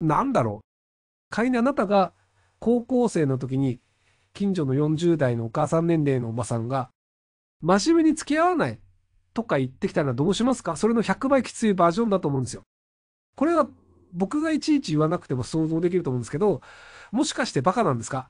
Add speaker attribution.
Speaker 1: なんだろう。仮にあなたが高校生の時に近所の40代のお母さん年齢のおばさんが真面目に付き合わないとか言ってきたらどうしますかそれの100倍きついバージョンだと思うんですよ。これは僕がいちいち言わなくても想像できると思うんですけど、もしかしてバカなんですか